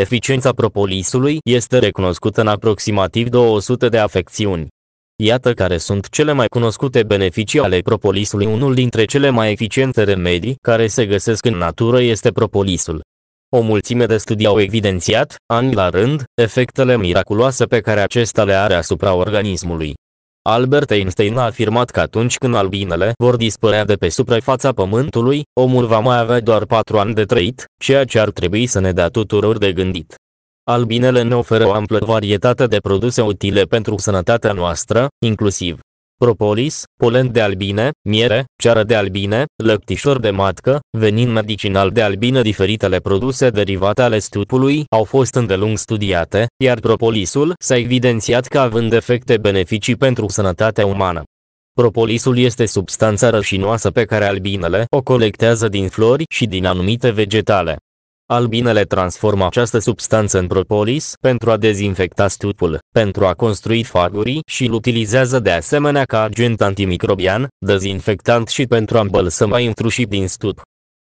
Eficiența propolisului este recunoscută în aproximativ 200 de afecțiuni. Iată care sunt cele mai cunoscute beneficii ale propolisului. Unul dintre cele mai eficiente remedii care se găsesc în natură este propolisul. O mulțime de studii au evidențiat, ani la rând, efectele miraculoase pe care acesta le are asupra organismului. Albert Einstein a afirmat că atunci când albinele vor dispărea de pe suprafața Pământului, omul va mai avea doar patru ani de trăit, ceea ce ar trebui să ne dea tuturor de gândit. Albinele ne oferă o amplă varietate de produse utile pentru sănătatea noastră, inclusiv propolis, polen de albine, miere, ceară de albine, lăptișor de matcă, venin medicinal de albine Diferitele produse derivate ale stupului au fost îndelung studiate, iar propolisul s-a evidențiat ca având efecte beneficii pentru sănătatea umană. Propolisul este substanța rășinoasă pe care albinele o colectează din flori și din anumite vegetale. Albinele transformă această substanță în propolis pentru a dezinfecta stupul, pentru a construi faguri și îl utilizează de asemenea ca agent antimicrobian, dezinfectant și pentru a îmbălsăma intrușii din stup.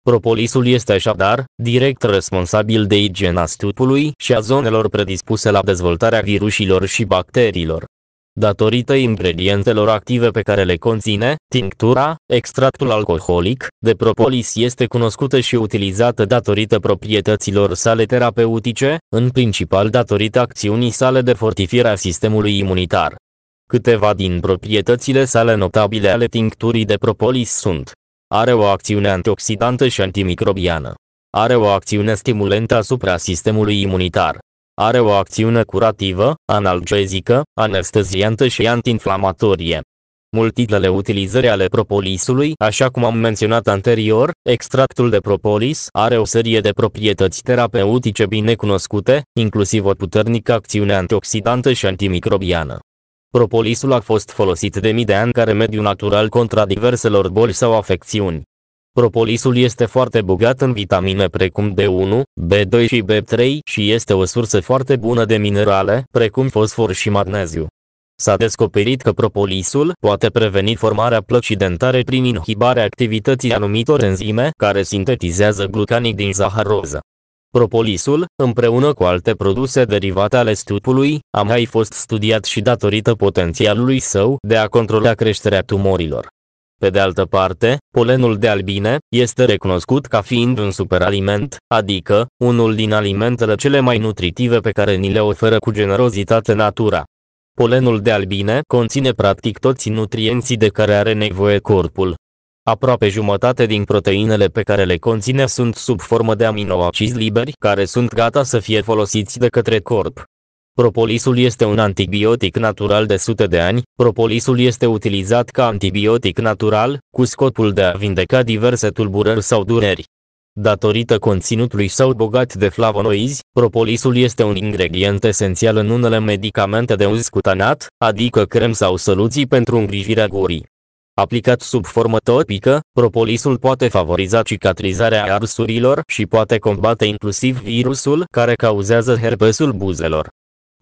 Propolisul este așadar direct responsabil de igiena stupului și a zonelor predispuse la dezvoltarea virusilor și bacteriilor datorită ingredientelor active pe care le conține, tinctura, extractul alcoolic de propolis este cunoscută și utilizată datorită proprietăților sale terapeutice, în principal datorită acțiunii sale de fortifiere a sistemului imunitar. Câteva din proprietățile sale notabile ale tincturii de propolis sunt Are o acțiune antioxidantă și antimicrobiană. Are o acțiune stimulentă asupra sistemului imunitar. Are o acțiune curativă, analgezică, anesteziantă și antiinflamatorie. Multiplele utilizări ale propolisului, așa cum am menționat anterior, extractul de propolis are o serie de proprietăți terapeutice bine cunoscute, inclusiv o puternică acțiune antioxidantă și antimicrobiană. Propolisul a fost folosit de mii de ani ca remediu natural contra diverselor boli sau afecțiuni. Propolisul este foarte bogat în vitamine precum B1, B2 și B3 și este o sursă foarte bună de minerale precum fosfor și magneziu. S-a descoperit că propolisul poate preveni formarea plăcii dentare prin inhibarea activității anumitor enzime care sintetizează glucanic din zaharoză. Propolisul, împreună cu alte produse derivate ale stupului, a mai fost studiat și datorită potențialului său de a controla creșterea tumorilor. Pe de altă parte, polenul de albine este recunoscut ca fiind un superaliment, adică, unul din alimentele cele mai nutritive pe care ni le oferă cu generozitate natura. Polenul de albine conține practic toți nutrienții de care are nevoie corpul. Aproape jumătate din proteinele pe care le conține sunt sub formă de aminoacizi liberi care sunt gata să fie folosiți de către corp. Propolisul este un antibiotic natural de sute de ani, propolisul este utilizat ca antibiotic natural, cu scopul de a vindeca diverse tulburări sau dureri. Datorită conținutului său bogat de flavonoizi, propolisul este un ingredient esențial în unele medicamente de uz cutanat, adică crem sau soluții pentru îngrijirea gurii. Aplicat sub formă topică, propolisul poate favoriza cicatrizarea arsurilor și poate combate inclusiv virusul care cauzează herpesul buzelor.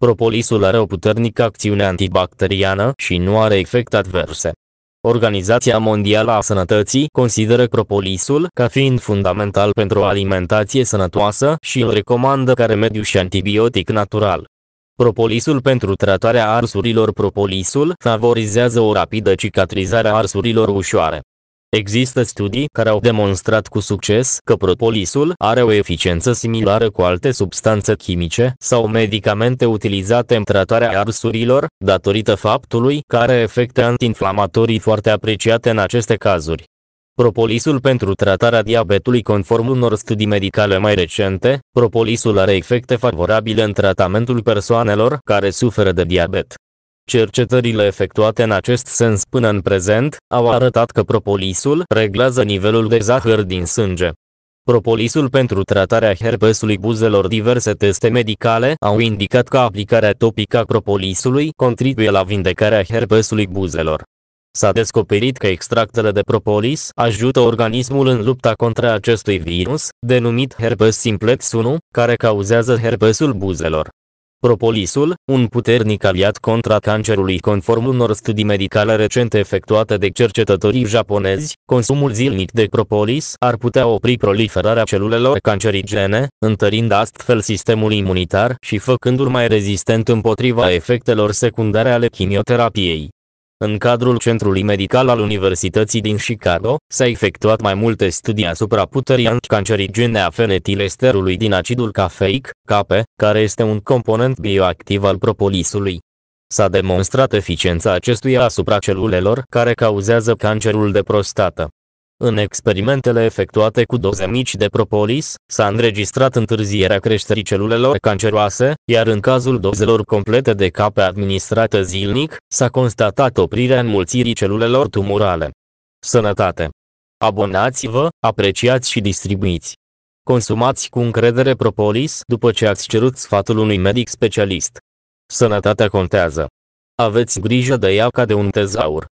Propolisul are o puternică acțiune antibacteriană și nu are efecte adverse. Organizația Mondială a Sănătății consideră propolisul ca fiind fundamental pentru o alimentație sănătoasă și îl recomandă ca remediu și antibiotic natural. Propolisul pentru tratarea arsurilor Propolisul favorizează o rapidă cicatrizare a arsurilor ușoare. Există studii care au demonstrat cu succes că propolisul are o eficiență similară cu alte substanțe chimice sau medicamente utilizate în tratarea arsurilor, datorită faptului că are efecte antiinflamatorii foarte apreciate în aceste cazuri. Propolisul pentru tratarea diabetului conform unor studii medicale mai recente, propolisul are efecte favorabile în tratamentul persoanelor care suferă de diabet. Cercetările efectuate în acest sens până în prezent au arătat că propolisul reglează nivelul de zahăr din sânge. Propolisul pentru tratarea herpesului buzelor Diverse teste medicale au indicat că aplicarea topică a propolisului contribuie la vindecarea herpesului buzelor. S-a descoperit că extractele de propolis ajută organismul în lupta contra acestui virus, denumit herpes simplex 1, care cauzează herpesul buzelor. Propolisul, un puternic aliat contra cancerului conform unor studii medicale recente efectuate de cercetătorii japonezi, consumul zilnic de propolis ar putea opri proliferarea celulelor cancerigene, întărind astfel sistemul imunitar și făcându-l mai rezistent împotriva efectelor secundare ale chimioterapiei. În cadrul Centrului Medical al Universității din Chicago, s-a efectuat mai multe studii asupra puterii anticancerigene a fenetilesterului din acidul cafeic, CAPE, care este un component bioactiv al propolisului. S-a demonstrat eficiența acestuia asupra celulelor care cauzează cancerul de prostată. În experimentele efectuate cu doze mici de propolis, s-a înregistrat întârzierea creșterii celulelor canceroase, iar în cazul dozelor complete de cape administrate zilnic, s-a constatat oprirea înmulțirii celulelor tumorale. Sănătate! Abonați-vă, apreciați și distribuiți! Consumați cu încredere propolis după ce ați cerut sfatul unui medic specialist. Sănătatea contează. Aveți grijă de ea ca de un tezaur.